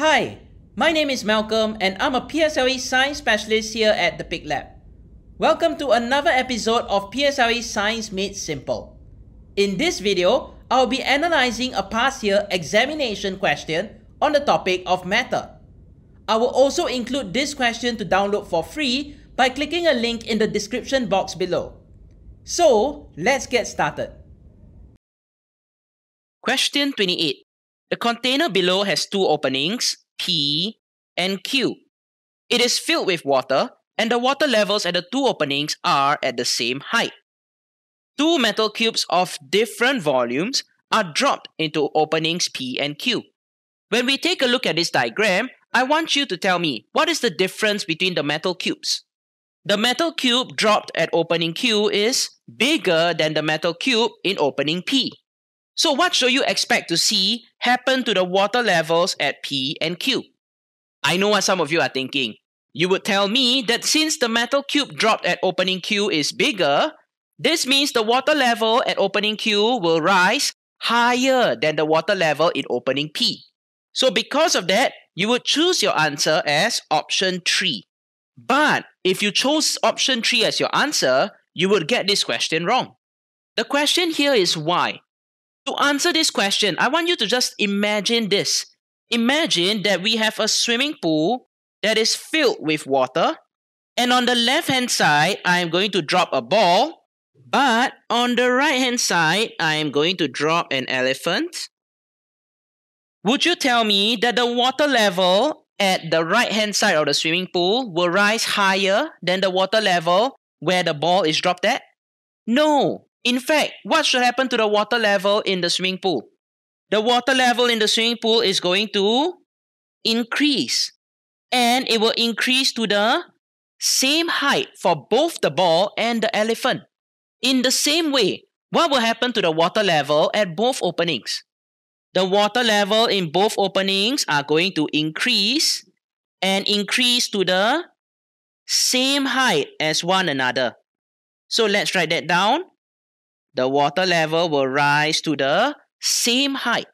Hi, my name is Malcolm and I'm a PSLE Science Specialist here at the Big Lab. Welcome to another episode of PSLE Science Made Simple. In this video, I'll be analyzing a past year examination question on the topic of matter. I will also include this question to download for free by clicking a link in the description box below. So, let's get started. Question 28 the container below has two openings, P and Q. It is filled with water, and the water levels at the two openings are at the same height. Two metal cubes of different volumes are dropped into openings P and Q. When we take a look at this diagram, I want you to tell me what is the difference between the metal cubes. The metal cube dropped at opening Q is bigger than the metal cube in opening P. So, what should you expect to see happen to the water levels at P and Q? I know what some of you are thinking. You would tell me that since the metal cube dropped at opening Q is bigger, this means the water level at opening Q will rise higher than the water level in opening P. So, because of that, you would choose your answer as option 3. But if you chose option 3 as your answer, you would get this question wrong. The question here is why? To answer this question, I want you to just imagine this. Imagine that we have a swimming pool that is filled with water, and on the left hand side, I am going to drop a ball, but on the right hand side, I am going to drop an elephant. Would you tell me that the water level at the right hand side of the swimming pool will rise higher than the water level where the ball is dropped at? No, in fact, what should happen to the water level in the swimming pool? The water level in the swimming pool is going to increase and it will increase to the same height for both the ball and the elephant. In the same way, what will happen to the water level at both openings? The water level in both openings are going to increase and increase to the same height as one another. So let's write that down the water level will rise to the same height.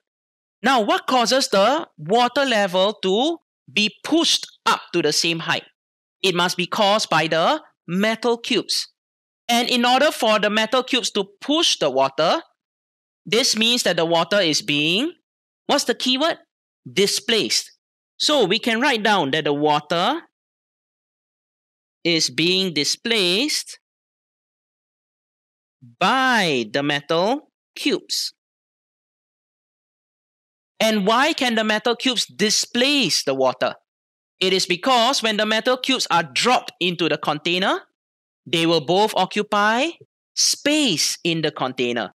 Now, what causes the water level to be pushed up to the same height? It must be caused by the metal cubes. And in order for the metal cubes to push the water, this means that the water is being, what's the keyword? Displaced. So we can write down that the water is being displaced by the metal cubes. And why can the metal cubes displace the water? It is because when the metal cubes are dropped into the container, they will both occupy space in the container.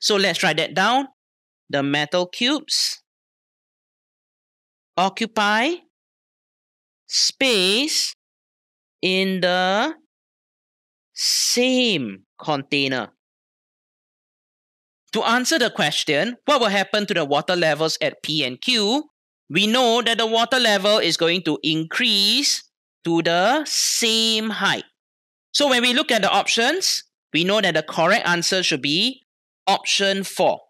So let's write that down. The metal cubes occupy space in the same container. To answer the question, what will happen to the water levels at P and Q? We know that the water level is going to increase to the same height. So when we look at the options, we know that the correct answer should be option 4.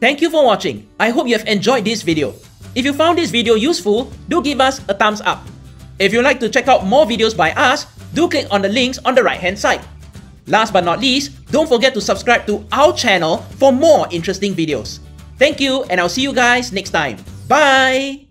Thank you for watching. I hope you have enjoyed this video. If you found this video useful, do give us a thumbs up. If you'd like to check out more videos by us, do click on the links on the right hand side. Last but not least, don't forget to subscribe to our channel for more interesting videos. Thank you and I'll see you guys next time. Bye!